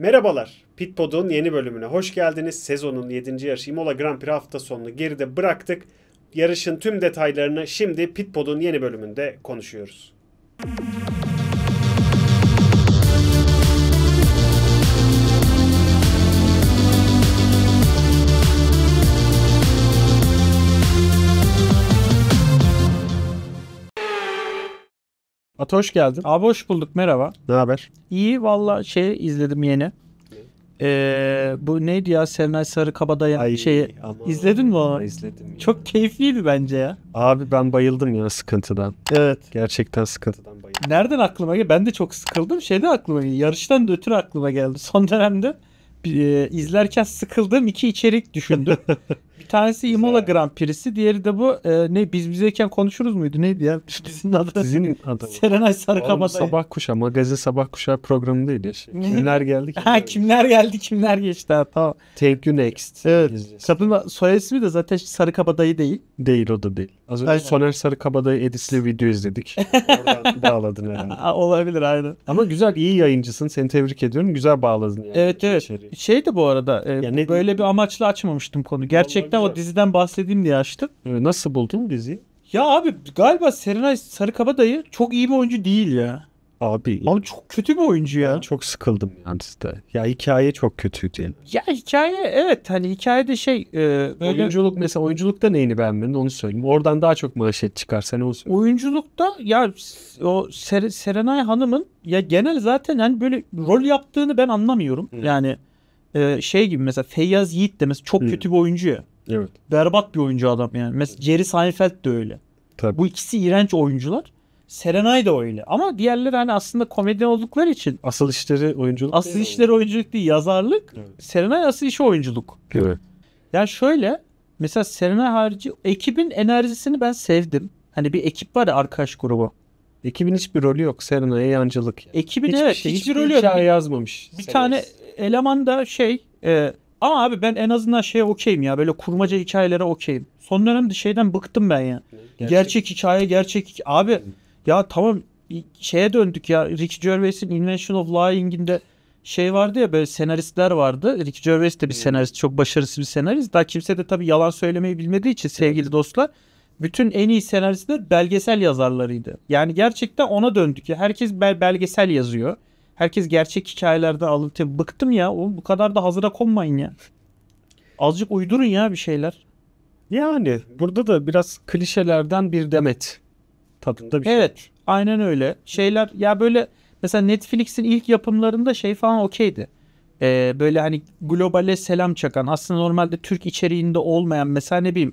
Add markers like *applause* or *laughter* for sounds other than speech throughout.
Merhabalar, Pitpod'un yeni bölümüne hoş geldiniz. Sezonun 7. yarışı Imola Grand Prix hafta sonunu geride bıraktık. Yarışın tüm detaylarını şimdi Pitpod'un yeni bölümünde konuşuyoruz. Müzik Batu hoş geldin. Abi hoş bulduk merhaba. Ne haber? İyi valla şey izledim yeni. Ee, bu neydi ya Serenay Sarıkabadayı Ay, şeyi aman. izledin mi onu? İzledim. ya. Çok keyifliydi bence ya. Abi ben bayıldım ya sıkıntıdan. Evet. Gerçekten sıkıntıdan bayıldım. Nereden aklıma geldi? Ben de çok sıkıldım. Şeyden aklıma geldi. Yarıştan da ötürü aklıma geldi. Son dönemde e, izlerken sıkıldığım iki içerik düşündüm. *laughs* Bir tanesi Imola Grand Prix'si, diğeri de bu e, ne biz bizeyken konuşuruz muydu neydi ya dizinin adı? Sizin adı. Serenay Sarıkabadayı. Sabah kuşağı, magazin sabah kuşağı programı değil ya şey. Kimler geldi kimler Ha kimler geldi kimler geçti ha tamam. Take you next. Evet. İzleyeceğiz. Kadın soy ismi de zaten Sarıkabadayı değil. Değil o da değil. Az önce Aynen. Soner Sarıkabadayı edisli video izledik. Oradan *laughs* bağladın herhalde. Olabilir aynen. Ama güzel iyi yayıncısın. Seni tebrik ediyorum. Güzel bağladın yani. Evet evet. Şey de bu arada e, Ya ne- böyle bir amaçla açmamıştım konu. Gerçek gerçekten o diziden bahsedeyim diye açtım. Ee, nasıl buldun diziyi? Ya abi galiba Serenay Sarıkaba dayı çok iyi bir oyuncu değil ya. Abi. Abi çok kötü bir oyuncu ya. Çok sıkıldım yani sizde. Ya hikaye çok kötüydü yani. Ya hikaye evet hani hikaye de şey e, böyle... Oyunculuk mesela oyunculukta neyini beğenmedin onu söyleyeyim. Oradan daha çok manşet çıkar sen onu söyle. Oyunculukta ya o Ser Serenay Hanım'ın ya genel zaten hani böyle rol yaptığını ben anlamıyorum. Hmm. Yani e, şey gibi mesela Feyyaz Yiğit de mesela çok hmm. kötü bir oyuncu ya. Evet. Berbat bir oyuncu adam yani. Mesela Jerry Seinfeld de öyle. Tabii. Bu ikisi iğrenç oyuncular. Serenay da öyle. Ama diğerleri hani aslında komedi oldukları için. Asıl işleri oyunculuk Asıl işleri oyunculuk değil yazarlık. Evet. Serenay asıl işi oyunculuk. Evet. Yani şöyle mesela Serenay harici ekibin enerjisini ben sevdim. Hani bir ekip var ya arkadaş grubu. Ekibin hiçbir rolü yok. Serenay'a yancılık. Yani. Ekibin hiçbir evet. Şey, hiçbir, hiçbir rolü yok. Şey yazmamış. Bir Serenay. tane eleman da şey e, ama abi ben en azından şeye okeyim ya. Böyle kurmaca hikayelere okeyim. Son dönemde şeyden bıktım ben ya. Gerçek, gerçek hikaye, gerçek abi ya tamam şeye döndük ya. Ricky Gervais'in Invention of Lying'inde şey vardı ya böyle senaristler vardı. Ricky Gervais de bir senarist. Çok başarısız bir senarist. Daha kimse de tabii yalan söylemeyi bilmediği için sevgili dostlar. Bütün en iyi senaristler belgesel yazarlarıydı. Yani gerçekten ona döndük ya. Herkes belgesel yazıyor. Herkes gerçek hikayelerde alıntı. Bıktım ya. Oğlum bu kadar da hazıra konmayın ya. Azıcık uydurun ya bir şeyler. Yani burada da biraz klişelerden bir demet tadında bir şey. Evet. Aynen öyle. Şeyler ya böyle mesela Netflix'in ilk yapımlarında şey falan okeydi. Ee, böyle hani globale selam çakan aslında normalde Türk içeriğinde olmayan mesela ne bileyim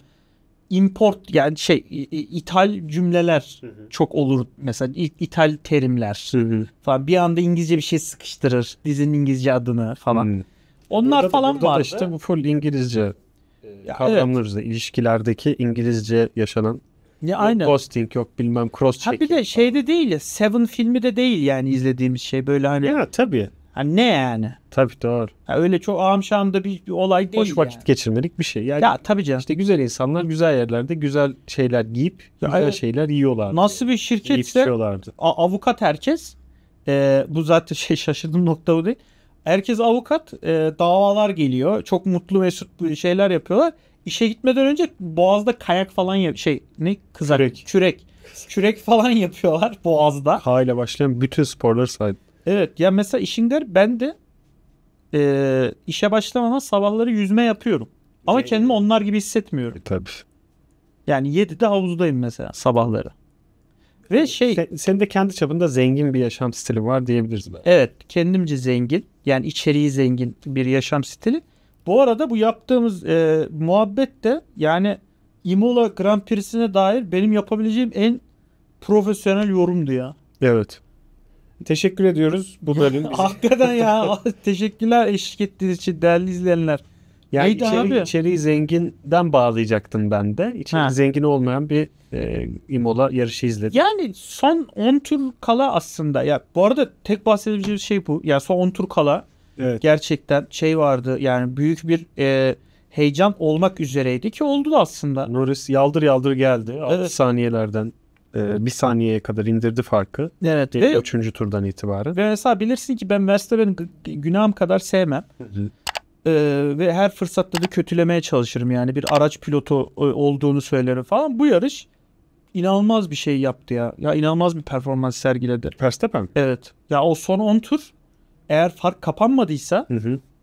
import yani şey ithal cümleler hı hı. çok olur mesela ithal terimler hı falan bir anda İngilizce bir şey sıkıştırır dizinin İngilizce adını falan. Hı. Hmm. Onlar burada, falan var. vardı. işte bu full İngilizce e, kavramlarımızda evet. ilişkilerdeki İngilizce yaşanan ya yok aynen. Ghosting yok bilmem cross check. Ha bir de şeyde değil ya Seven filmi de değil yani izlediğimiz şey böyle hani. Ya tabii. Yani ne yani? Tabii doğru. Ya öyle çok amşamda bir, bir olay değil. Boş vakit yani. geçirmelik bir şey. Yani ya tabii canım. İşte güzel insanlar güzel yerlerde güzel şeyler giyip ya güzel evet. şeyler yiyorlar. Nasıl bir şirketse avukat herkes. E, bu zaten şey şaşırdım nokta bu değil. Herkes avukat. E, davalar geliyor. Çok mutlu mesut şeyler yapıyorlar. İşe gitmeden önce boğazda kayak falan yap şey ne kızar çürek. çürek. Çürek falan *laughs* yapıyorlar boğazda. K ile başlayan bütün sporları saydım. Evet ya mesela işin garip ben de e, işe başlamadan sabahları yüzme yapıyorum. Ama Şey- kendimi onlar gibi hissetmiyorum. E, tabii. Yani 7'de havuzdayım mesela sabahları. Ve hani şey Sen, senin de kendi çapında zengin bir yaşam stili var diyebiliriz ben. evet kendimce zengin yani içeriği zengin bir yaşam stili. Bu arada bu yaptığımız e, muhabbet de yani Imola Grand Prix'sine dair benim yapabileceğim en profesyonel yorumdu ya. Evet. Teşekkür ediyoruz bu bölüm. Hakikaten ya. *laughs* Teşekkürler eşlik ettiğiniz için değerli izleyenler. Yani Neydi içeri, abi? içeriği zenginden bağlayacaktım ben de. İçeri zengin olmayan bir e, İmola yarışı izledim. Yani son 10 tur kala aslında. Ya bu arada tek bahsedebileceğim şey bu. Yani son 10 tur kala evet. gerçekten şey vardı. Yani büyük bir e, heyecan olmak üzereydi ki oldu da aslında. Norris yaldır yaldır geldi. 6 saniyelerden e, bir saniyeye kadar indirdi farkı. Evet. Ve, üçüncü turdan itibaren. Ve mesela bilirsin ki ben Verstappen'i günahım kadar sevmem. ee, ve her fırsatta da kötülemeye çalışırım yani bir araç pilotu e, olduğunu söylerim falan. Bu yarış inanılmaz bir şey yaptı ya. Ya inanılmaz bir performans sergiledi. Verstappen. Evet. Ya o son 10 tur eğer fark kapanmadıysa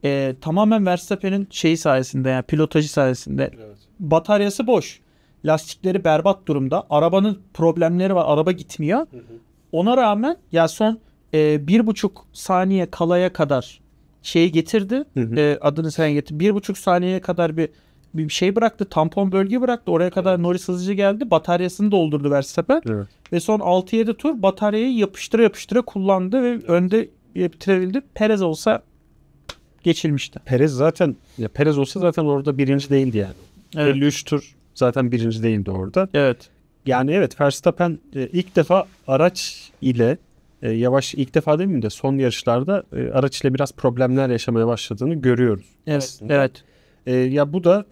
E, tamamen Verstappen'in şeyi sayesinde yani pilotajı sayesinde evet. bataryası boş. Lastikleri berbat durumda. Arabanın problemleri var. Araba gitmiyor. Ona rağmen ya son e, bir buçuk saniye kalaya kadar şeyi getirdi. E, adını sen getir. Bir buçuk saniyeye kadar bir bir şey bıraktı. Tampon bölge bıraktı. Oraya kadar Norris hızlıca geldi. Bataryasını doldurdu Verstappen. Evet. Ve son 6-7 tur bataryayı yapıştıra yapıştıra kullandı ve evet. önde bitirebildi. Perez olsa geçilmişti. Perez zaten ya Perez olsa zaten orada birinci değildi yani. Evet. 53 tur Zaten birinci değildi orada. Evet. Yani evet Verstappen e, ilk defa araç ile e, yavaş ilk defa değil mi de son yarışlarda e, araç ile biraz problemler yaşamaya başladığını görüyoruz. Evet. Aslında. Evet. ya bu da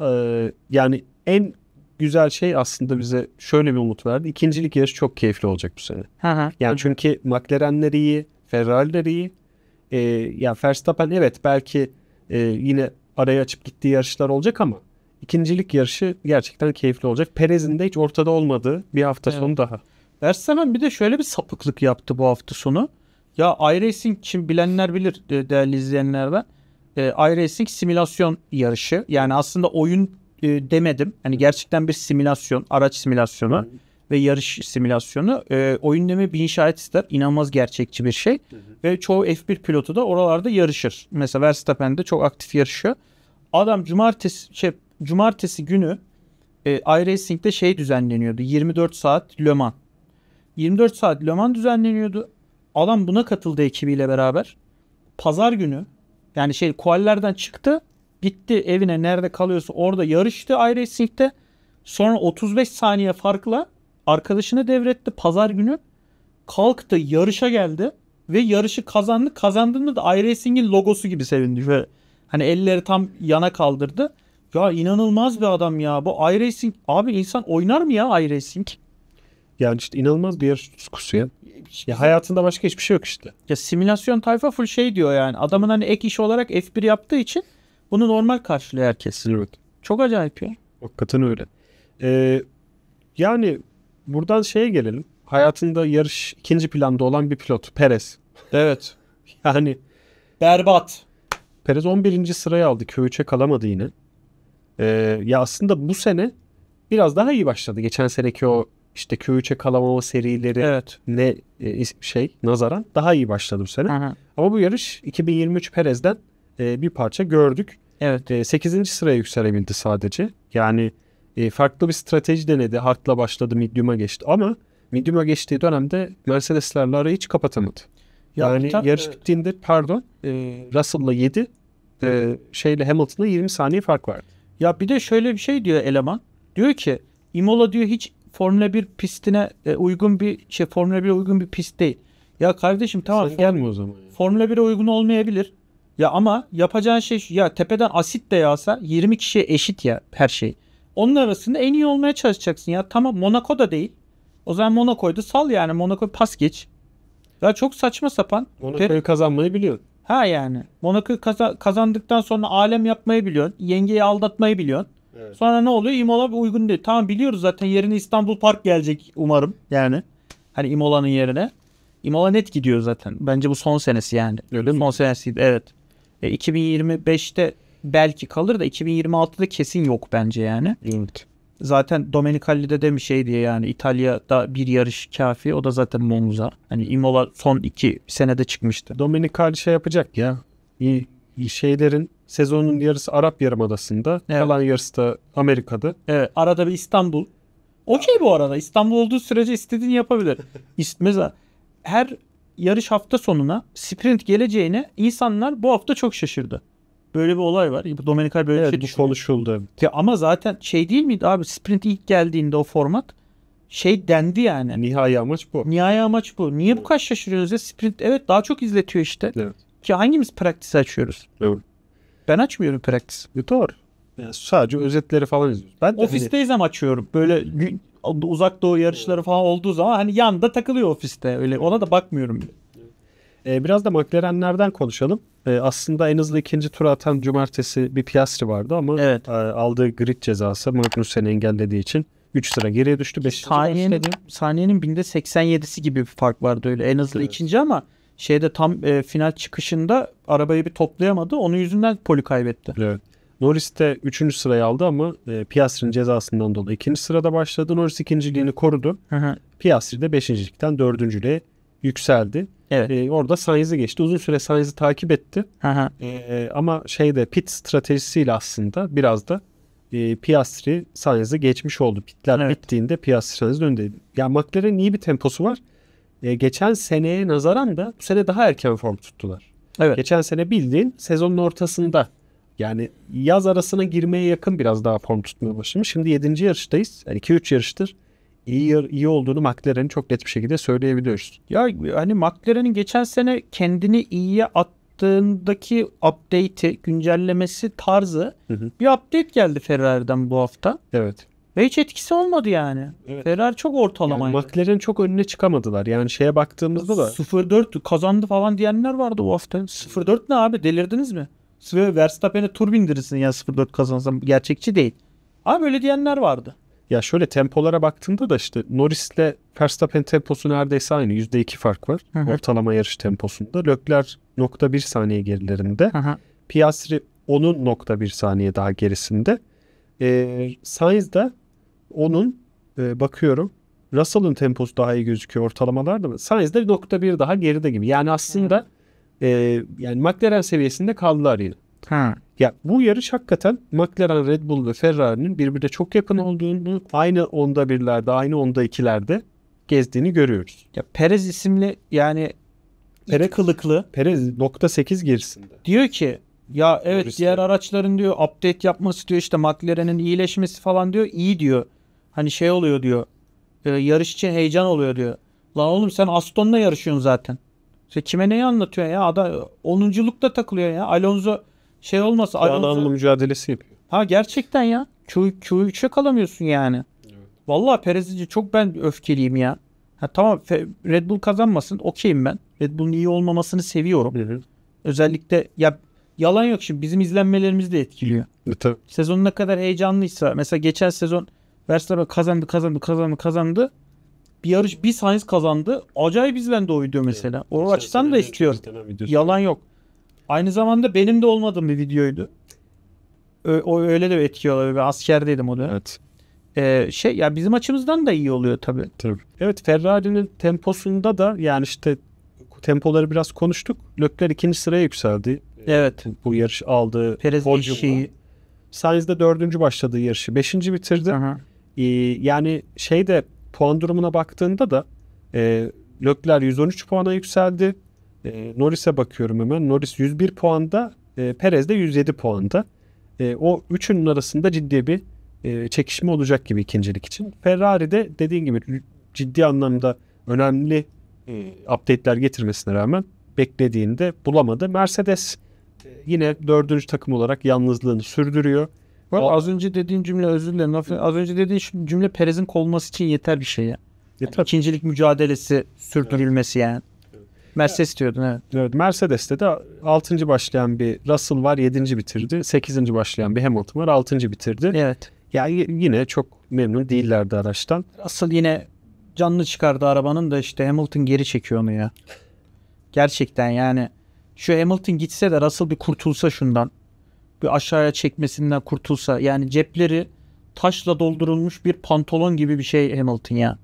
yani en güzel şey aslında bize şöyle bir umut verdi. İkincilik yarışı çok keyifli olacak bu sene. Hı hı. Yani çünkü McLaren'ler iyi, Ferrari'ler iyi. E, ya Verstappen evet belki e, yine arayı açıp gittiği yarışlar olacak ama İkincilik yarışı gerçekten keyifli olacak. Perez'in de hiç ortada olmadığı bir hafta evet. sonu daha. Verstappen bir de şöyle bir sapıklık yaptı bu hafta sonu. Ya iRacing için bilenler bilir e, değerli izleyenlerden. E, iRacing simülasyon yarışı. Yani aslında oyun e, demedim. Yani gerçekten bir simülasyon, araç simülasyonu hı ve yarış simülasyonu. E, oyun deme bir inşaat ister. İnanılmaz gerçekçi bir şey. Hı Ve çoğu F1 pilotu da oralarda yarışır. Mesela Verstappen de çok aktif yarışıyor. Adam cumartesi şey cumartesi günü e, iRacing'de şey düzenleniyordu. 24 saat Le Mans. 24 saat Le Mans düzenleniyordu. Adam buna katıldı ekibiyle beraber. Pazar günü yani şey kuallerden çıktı. Gitti evine nerede kalıyorsa orada yarıştı iRacing'de. Sonra 35 saniye farkla arkadaşını devretti pazar günü. Kalktı yarışa geldi ve yarışı kazandı. Kazandığında da iRacing'in logosu gibi sevindi. Şöyle hani elleri tam yana kaldırdı. Ya inanılmaz bir adam ya. Bu iRacing abi insan oynar mı ya iRacing? Yani işte inanılmaz bir yarış tutkusu ya. ya. Hayatında başka hiçbir şey yok işte. Ya simülasyon tayfa full şey diyor yani. Adamın hani ek iş olarak F1 yaptığı için bunu normal karşılıyor herkes. Evet. Çok acayip ya. Hakikaten öyle. Ee, yani buradan şeye gelelim. Hayatında yarış ikinci planda olan bir pilot. Perez. Evet. *laughs* yani. Berbat. Perez 11. sıraya aldı. q kalamadı yine. Ee, ya aslında bu sene biraz daha iyi başladı. Geçen seneki o işte Q3'e kalamama serileri evet. ne e, şey nazaran daha iyi başladı bu sene. Aha. Ama bu yarış 2023 Perez'den e, bir parça gördük. Evet. E, 8. sıraya yükselebildi sadece. Yani e, farklı bir strateji denedi. Hartla başladı, medium'a geçti ama medium'a geçtiği dönemde Mercedes'lerle arayı hiç kapatamadı. Yani ya, yarış e, bittiğinde pardon e, Russell'la 7 e, şeyle Hamilton'la 20 saniye fark vardı. Ya bir de şöyle bir şey diyor eleman. Diyor ki Imola diyor hiç Formula 1 pistine e, uygun bir şey Formula 1'e uygun bir pist değil. Ya kardeşim tamam. Sen gelme o zaman. Formula 1'e uygun olmayabilir. Ya ama yapacağın şey şu. Ya tepeden asit de yağsa 20 kişiye eşit ya her şey. Onun arasında en iyi olmaya çalışacaksın ya. Tamam Monaco da değil. O zaman Monaco'ydu. Sal yani Monaco pas geç. Ya çok saçma sapan. Monaco'yu kazanmayı biliyor. Ha yani. Monaco kazandıktan sonra alem yapmayı biliyorsun. Yengeyi aldatmayı biliyorsun. Evet. Sonra ne oluyor? İmola uygun değil. Tamam biliyoruz zaten yerine İstanbul Park gelecek umarım yani. Hani İmola'nın yerine. İmola net gidiyor zaten. Bence bu son senesi yani. Öyle son mi? senesiydi evet. E, 2025'te belki kalır da 2026'da kesin yok bence yani. Evet zaten Domenicelli de demiş şey diye yani İtalya'da bir yarış kafi o da zaten Monza. Hani Imola son iki senede çıkmıştı. Domenicelli şey yapacak ya. İyi şeylerin sezonun yarısı Arap Yarımadası'nda, evet. kalan yarısı da Amerika'da. Evet, arada bir İstanbul. Okey bu arada. İstanbul olduğu sürece istediğini yapabilir. *laughs* Mesela her yarış hafta sonuna sprint geleceğine insanlar bu hafta çok şaşırdı. Böyle bir olay var. Domenikal böyle evet, bir şey konuşuldu. Ya ama zaten şey değil miydi abi sprint ilk geldiğinde o format şey dendi yani. Nihai amaç bu. Nihai amaç bu. Niye bu kadar şaşırıyoruz ya? Sprint evet daha çok izletiyor işte. Evet. Ki hangimiz praktisi açıyoruz? Evet. Ben açmıyorum praktis. E, doğru. Yani sadece özetleri falan izliyoruz. Ben de Ofisteyiz hani... açıyorum. Böyle uzak doğu yarışları falan olduğu zaman hani yanda takılıyor ofiste öyle. Ona da bakmıyorum bile. E, biraz da McLaren'lerden konuşalım. E, aslında en hızlı ikinci tura atan cumartesi bir Piastri vardı ama evet. e, aldığı grid cezası Magnussen'i engellediği için 3 sıra geriye düştü. 5. Saniyenin, saniyenin binde 87'si gibi bir fark vardı öyle. En hızlı evet. ikinci ama şeyde tam e, final çıkışında arabayı bir toplayamadı. Onun yüzünden poli kaybetti. Evet. Norris de 3. sırayı aldı ama e, Piastri'nin cezasından dolayı 2. sırada başladı. Norris ikinciliğini korudu. Hı hı. Piastri de 5.likten 4.lüğe yükseldi. Evet. E, orada Sainz'i geçti. Uzun süre Sainz'i takip etti. Aha. E, ee, ama şeyde pit stratejisiyle aslında biraz da e, Piastri Sainz'i geçmiş oldu. Pitler evet. bittiğinde Piastri Sainz'in önündeydi. Ya yani McLaren'in iyi bir temposu var. E, geçen seneye nazaran da bu sene daha erken form tuttular. Evet. Geçen sene bildiğin sezonun ortasında yani yaz arasına girmeye yakın biraz daha form tutmaya başlamış. Şimdi 7. yarıştayız. Yani 2-3 yarıştır iyi, iyi olduğunu McLaren'in çok net bir şekilde söyleyebiliyoruz. Ya hani McLaren'in geçen sene kendini iyiye attığındaki update'i, güncellemesi tarzı hı hı. bir update geldi Ferrari'den bu hafta. Evet. Ve hiç etkisi olmadı yani. Evet. Ferrari çok ortalama. Yani McLaren çok önüne çıkamadılar. Yani şeye baktığımızda da. 0-4 kazandı falan diyenler vardı bu hafta. 0-4 ne abi delirdiniz mi? Verstappen'e tur bindirirsin ya 0-4 kazansam gerçekçi değil. Abi böyle diyenler vardı. Ya şöyle tempolara baktığında da işte Norris'le Verstappen temposu neredeyse aynı. yüzde iki fark var hı hı. ortalama yarış temposunda. Lökler nokta bir saniye gerilerinde. Hı hı. Piastri onun nokta bir saniye daha gerisinde. Ee, Sainz de onun e, bakıyorum Russell'ın temposu daha iyi gözüküyor ortalamalarda mı? Sainz de nokta bir daha geride gibi. Yani aslında hı. e, yani McLaren seviyesinde kaldılar yine. Ha. Ya bu yarış hakikaten McLaren, Red Bull ve Ferrari'nin birbirine çok yakın olduğunu aynı onda birlerde, aynı onda ikilerde gezdiğini görüyoruz. Ya Perez isimli yani Pere kılıklı. Perez nokta 8 gerisinde. Diyor ki ya evet Turistler. diğer araçların diyor update yapması diyor işte McLaren'in iyileşmesi falan diyor iyi diyor. Hani şey oluyor diyor. E, yarış için heyecan oluyor diyor. Lan oğlum sen Aston'la yarışıyorsun zaten. Sen kime neyi anlatıyorsun ya? Ada onunculukta takılıyor ya. Alonso şey olmasa. Yağlanma mücadelesi yapıyor. Ha gerçekten ya. Q3'e kalamıyorsun yani. Evet. Valla Perez'ci çok ben öfkeliyim ya. Ha, tamam Red Bull kazanmasın okeyim ben. Red Bull'un iyi olmamasını seviyorum. Hı hı. Özellikle ya yalan yok şimdi bizim izlenmelerimiz de etkiliyor. E, tabii. Sezon ne kadar heyecanlıysa mesela geçen sezon Verstappen kazandı kazandı kazandı kazandı. Bir yarış bir Sainz kazandı. Acayip izlendi o video mesela. Evet. O açıdan da istiyor. Yalan yok. Aynı zamanda benim de olmadığım bir videoydu. Ö- o öyle de bir etki olabilir. Ben askerdeydim o dönem. Evet. Ee, şey ya bizim açımızdan da iyi oluyor tabii. Tabii. Evet Ferrari'nin temposunda da yani işte tempoları biraz konuştuk. Lökler ikinci sıraya yükseldi. Ee, evet. Bu, bu yarış aldı. Perez işi. Sainz de dördüncü başladığı yarışı. Beşinci bitirdi. Aha. Ee, yani şeyde puan durumuna baktığında da e, Lökler 113 puana yükseldi. E, Norris'e bakıyorum hemen. Norris 101 puanda, e, Perez de 107 puanda. E, o üçünün arasında ciddi bir e, çekişme olacak gibi ikincilik için. Ferrari de dediğin gibi ciddi anlamda önemli e, update'ler getirmesine rağmen beklediğinde bulamadı. Mercedes e, yine dördüncü takım olarak yalnızlığını sürdürüyor. Bu az önce dediğin cümle özür dilerim. Az önce dediğin cümle Perez'in kolması için yeter bir şey ya. Yani İkincilik mücadelesi sürdürülmesi yani. Mercedes diyordun evet. Evet Mercedes'te de 6. başlayan bir Russell var 7. bitirdi. 8. başlayan bir Hamilton var 6. bitirdi. Evet. Ya yani yine çok memnun değillerdi araçtan. Russell yine canlı çıkardı arabanın da işte Hamilton geri çekiyor onu ya. Gerçekten yani şu Hamilton gitse de Russell bir kurtulsa şundan. Bir aşağıya çekmesinden kurtulsa. Yani cepleri taşla doldurulmuş bir pantolon gibi bir şey Hamilton ya.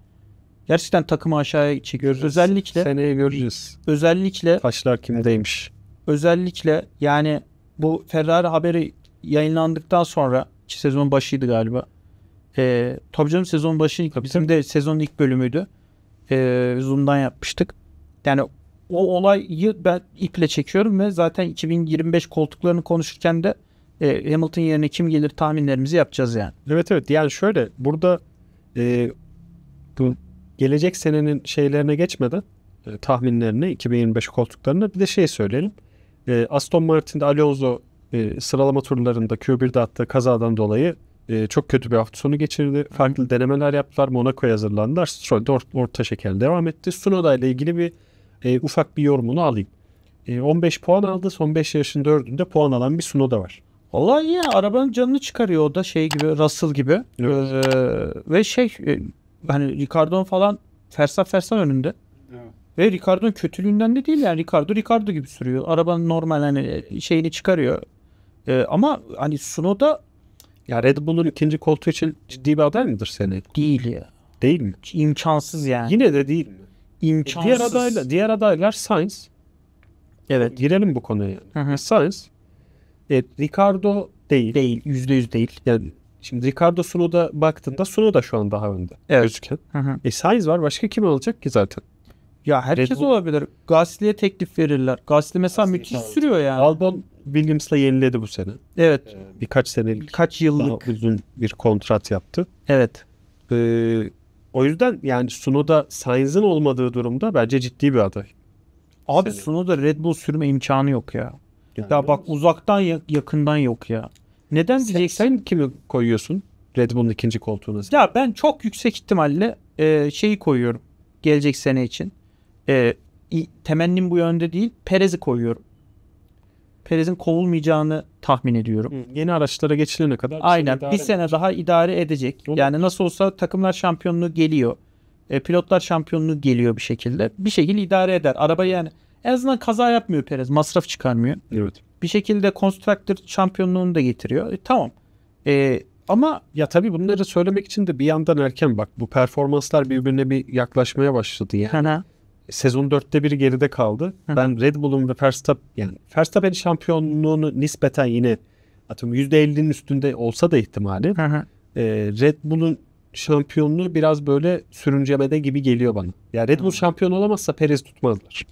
Gerçekten takımı aşağıya çekiyoruz. Özellikle seneye göreceğiz. Özellikle taşlar kimdeymiş. Özellikle yani bu Ferrari haberi yayınlandıktan sonra ki sezon başıydı galiba. Ee, tabii canım sezon başı bizim de sezonun ilk bölümüydü. Ee, Zoom'dan yapmıştık. Yani o olayı ben iple çekiyorum ve zaten 2025 koltuklarını konuşurken de e, Hamilton yerine kim gelir tahminlerimizi yapacağız yani. Evet evet yani şöyle burada e, bu gelecek senenin şeylerine geçmeden e, tahminlerini 2025 koltuklarını bir de şey söyleyelim. E, Aston Martin'de Alonso e, sıralama turlarında Q1'de attığı kazadan dolayı e, çok kötü bir hafta sonu geçirdi. Farklı denemeler yaptılar. Monaco'ya hazırlandılar. Stroll de or- orta şeker devam etti. Sunoda ile ilgili bir e, ufak bir yorumunu alayım. E, 15 puan aldı. Son 5 yarışın 4'ünde puan alan bir Sunoda var. Vallahi ya arabanın canını çıkarıyor o da şey gibi Russell gibi. Evet. Ee, ve şey e, hani Ricardo'nun falan fersa fersa önünde. Evet. Ve Ricardo'nun kötülüğünden de değil yani Ricardo Ricardo gibi sürüyor. Arabanın normal hani şeyini çıkarıyor. Ee, ama hani Sunoda ya Red Bull'un ikinci koltuğu için ciddi bir aday mıdır seni? Değil ya. Değil mi? İmkansız yani. Yine de değil mi? İmkansız. diğer adaylar, diğer adaylar Sainz. Evet. Girelim bu konuya yani. Hı hı. Sainz. Evet, Ricardo değil. Değil. Yüzde yüz değil. Yani Şimdi Ricardo Suno'da baktığında Suno da şu an daha önde evet. gözüken. Hı hı. E Sainz var. Başka kim alacak ki zaten? Ya herkes Red olabilir. Gasly'e teklif verirler. Gasly mesela Gasly müthiş sürüyor yani. Albon Williams'la yeniledi bu sene. Evet. Ee, birkaç senelik. Kaç yıllık. Daha uzun bir kontrat yaptı. Evet. Ee, o yüzden yani Suno'da Sainz'in olmadığı durumda bence ciddi bir aday. Abi Senin. Suno'da Red Bull sürme imkanı yok ya. Yani ya bak uzaktan yakından yok ya. Neden diyeceksen kimi koyuyorsun Red Bull'un ikinci koltuğuna? Ya ben çok yüksek ihtimalle e, şeyi koyuyorum gelecek sene için. E, temennim bu yönde değil. Perez'i koyuyorum. Perez'in kovulmayacağını tahmin ediyorum. Hı, yeni araçlara geçilene kadar. Şey Aynen bir sene edecek. daha idare edecek. Olur. Yani nasıl olsa takımlar şampiyonluğu geliyor. E, pilotlar şampiyonluğu geliyor bir şekilde. Bir şekilde idare eder. Araba yani en azından kaza yapmıyor Perez. Masraf çıkarmıyor. Evet. Bir şekilde konstruktör şampiyonluğunu da getiriyor. E, tamam. E, ama ya tabii bunları söylemek için de bir yandan erken bak. Bu performanslar birbirine bir yaklaşmaya başladı ya. Yani. Sezon dörtte biri geride kaldı. Hı. Ben Red Bull'un ve Verstappen yani Verstappen'in şampiyonluğunu nispeten yine atıyorum %50'nin üstünde olsa da ihtimali. E, Red Bull'un şampiyonluğu biraz böyle sürüncemede gibi geliyor bana. Ya yani Red Bull şampiyon olamazsa Perez tutmazlar.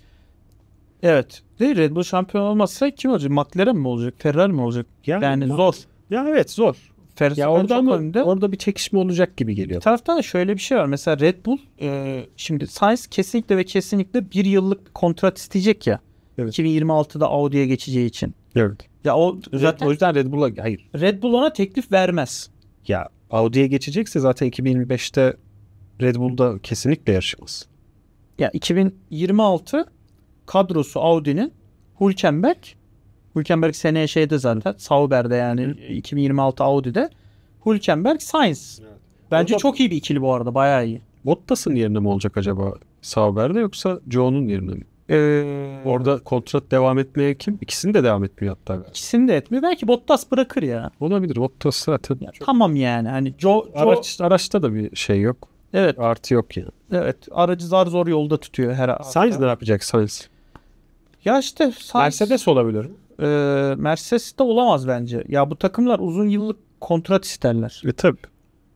Evet. Değil Red Bull şampiyon olmazsa kim olacak? McLaren mi olacak? Ferrari mi olacak? Yani, yani zor. Ya evet zor. Ferrari ya orada ama, önünde. orada bir çekişme olacak gibi geliyor. Bir taraftan da şöyle bir şey var. Mesela Red Bull e, şimdi Sainz kesinlikle ve kesinlikle bir yıllık kontrat isteyecek ya. Evet. 2026'da Audi'ye geçeceği için. Evet. Ya o zaten o yüzden Red Bull'a hayır. Red Bull ona teklif vermez. Ya Audi'ye geçecekse zaten 2025'te Red Bull'da kesinlikle yarışmaz. Ya 2026 kadrosu Audi'nin Hülkenberg. Hülkenberg seneye şeyde zaten Sauber'de yani 2026 Audi'de. Hülkenberg Sainz. Bence çok iyi bir ikili bu arada bayağı iyi. Bottas'ın yerine mi olacak acaba Sauber'de yoksa Joe'nun yerine mi? Ee... Orada kontrat devam etmeye kim? İkisini de devam etmiyor hatta. İkisini de etmiyor. Belki Bottas bırakır ya. Olabilir. Bottas zaten. Ya, çok... Tamam yani. Hani Joe, Joe... Araç, araçta da bir şey yok. Evet. Artı yok yani. Evet. Aracı zar zor yolda tutuyor her hafta. Sainz ne yapacak Sainz? Ya işte Sainz, Mercedes olabilir. E, ee, Mercedes de olamaz bence. Ya bu takımlar uzun yıllık kontrat isterler. E tabi.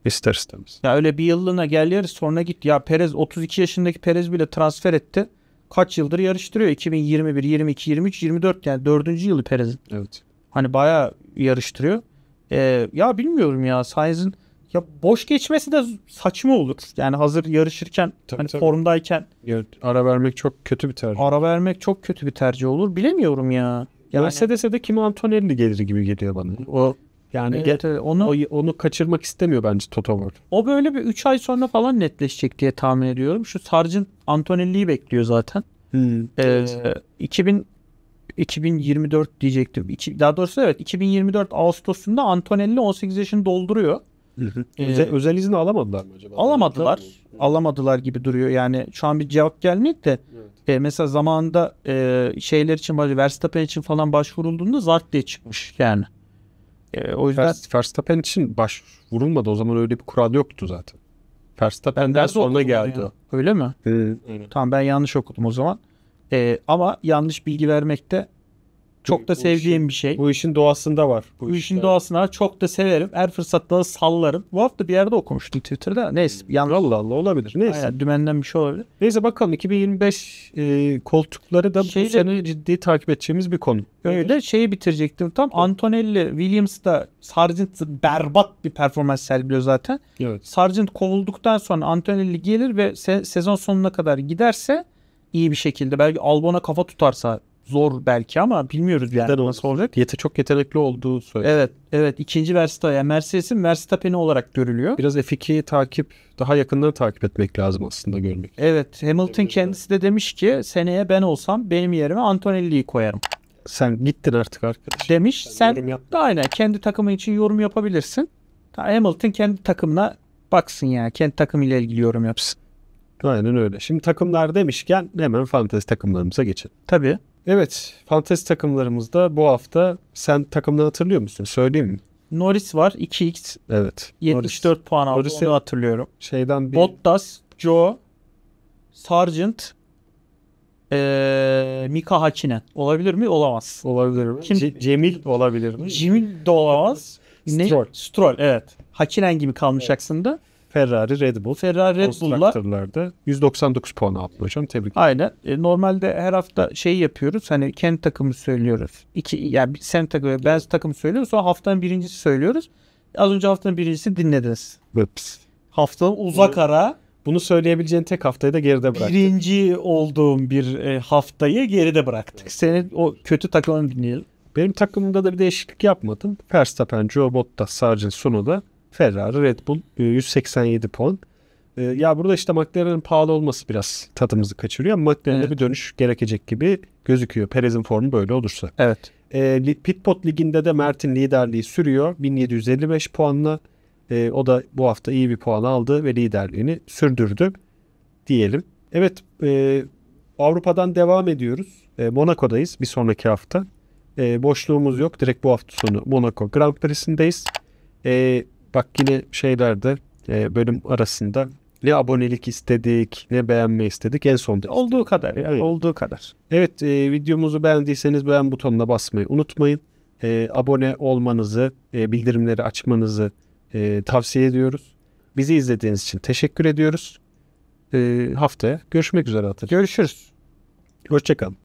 İster istemez. Ya öyle bir yıllığına gel yarış sonra git. Ya Perez 32 yaşındaki Perez bile transfer etti. Kaç yıldır yarıştırıyor? 2021, 22, 23, 24 yani dördüncü yılı Perez'in. Evet. Hani bayağı yarıştırıyor. Ee, ya bilmiyorum ya Sainz'in ya boş geçmesi de saçma olur. Yani hazır yarışırken tabii, hani tabii. formdayken. ara vermek çok kötü bir tercih. Ara vermek çok kötü bir tercih olur. Bilemiyorum ya. Ya yani... de Kimi Antonelli gelir gibi geliyor bana. O yani evet, get, onu o, onu kaçırmak istemiyor bence Toto Wolff. O böyle bir 3 ay sonra falan netleşecek diye tahmin ediyorum. Şu Sargent Antonelli'yi bekliyor zaten. Hmm. Ee, evet. 2000 2024 diyecektim. İki, daha doğrusu evet 2024 Ağustos'unda Antonelli 18 yaşını dolduruyor. Özel, ee, özel izni alamadılar mı acaba? Alamadılar. Alamadılar gibi duruyor. Yani şu an bir cevap gelmedi de evet. e, mesela zamanında e, şeyler için Verstappen için falan başvurulduğunda zart diye çıkmış yani. E, o yüzden Verstappen için başvurulmadı. O zaman öyle bir kural yoktu zaten. Verstappen'den sonra geldi. Yani. Öyle mi? Hı. Tamam ben yanlış okudum o zaman. E, ama yanlış bilgi vermekte çok da bu sevdiğim işin, bir şey. Bu işin doğasında var. Bu, bu işin doğasında Çok da severim. Her fırsatta sallarım. Bu hafta bir yerde okumuştum Twitter'da. Neyse. Hmm. Yanlış. Allah Allah olabilir. Neyse. Aynen, dümenden şey olabilir. Neyse bakalım 2025 e, koltukları da Şeyle, bu sene ciddi takip edeceğimiz bir konu. Öyle evet. şeyi bitirecektim tam. Evet. Antonelli, Williams da Sargent berbat bir performans sergiliyor zaten. Evet. Sargent kovulduktan sonra Antonelli gelir ve se- sezon sonuna kadar giderse iyi bir şekilde belki Albon'a kafa tutarsa zor belki ama bilmiyoruz yani Neden nasıl olacak. Yete çok yetenekli olduğu söyleniyor. Evet, evet. ikinci Verstappen. Yani Mercedes'in Verstappen'i olarak görülüyor. Biraz F2'yi takip, daha yakından takip etmek lazım aslında görmek. Evet, Hamilton evet. kendisi de demiş ki seneye ben olsam benim yerime Antonelli'yi koyarım sen gittin artık arkadaş. Demiş sen, sen aynen kendi takımın için yorum yapabilirsin. Hamilton kendi takımına baksın yani kendi takımıyla ilgili yorum yapsın. Aynen öyle. Şimdi takımlar demişken hemen fantezi takımlarımıza geçelim. Tabii. Evet, fantezi takımlarımızda bu hafta sen takımları hatırlıyor musun? Söyleyeyim mi? Norris var 2x. Evet. 74 Norris. puan aldı Norris'i onu hatırlıyorum. Şeyden bir... Bottas, Joe, Sargent, ee, Mika Hakkinen. Olabilir mi? Olamaz. Olabilir mi? Kim? C- Cemil olabilir mi? Cemil de olamaz. ne? Stroll. Stroll evet. Hakkinen gibi kalmış evet. aslında. Ferrari, Red Bull. Ferrari, Red Bull'la... 199 puan aldı hocam. Tebrik ederim. Aynen. E, normalde her hafta şey yapıyoruz. Hani kendi takımı söylüyoruz. İki, yani sen takımı, ben takımı söylüyoruz. Sonra haftanın birincisi söylüyoruz. Az önce haftanın birincisi dinlediniz. Ups. Haftanın uzak Bunu... ara bunu söyleyebileceğin tek haftayı da geride bıraktık. Birinci olduğum bir e, haftayı geride bıraktık. Senin o kötü takımını dinleyelim. Benim takımımda da bir değişiklik yapmadım. Verstappen, Joe Bottas, Sargent, Sunoda Ferrari, Red Bull 187 e, puan. E, ya burada işte McLaren'ın pahalı olması biraz tadımızı kaçırıyor ama McLaren'de evet. bir dönüş gerekecek gibi gözüküyor. Perez'in formu böyle olursa. Evet. E, Pitpot liginde de Mert'in liderliği sürüyor. 1755 puanla. E, o da bu hafta iyi bir puan aldı ve liderliğini sürdürdü diyelim. Evet e, Avrupa'dan devam ediyoruz. E, Monaco'dayız bir sonraki hafta. E, boşluğumuz yok. Direkt bu hafta sonu Monaco Grand Prix'sindeyiz. E, Bak yine şeylerde e, bölüm arasında ne abonelik istedik, ne beğenme istedik en sonunda. Olduğu kadar yani evet. olduğu kadar. Evet e, videomuzu beğendiyseniz beğen butonuna basmayı unutmayın. E, abone olmanızı, e, bildirimleri açmanızı e, tavsiye ediyoruz. Bizi izlediğiniz için teşekkür ediyoruz. E, haftaya görüşmek üzere Hatır. Görüşürüz. Hoşçakalın.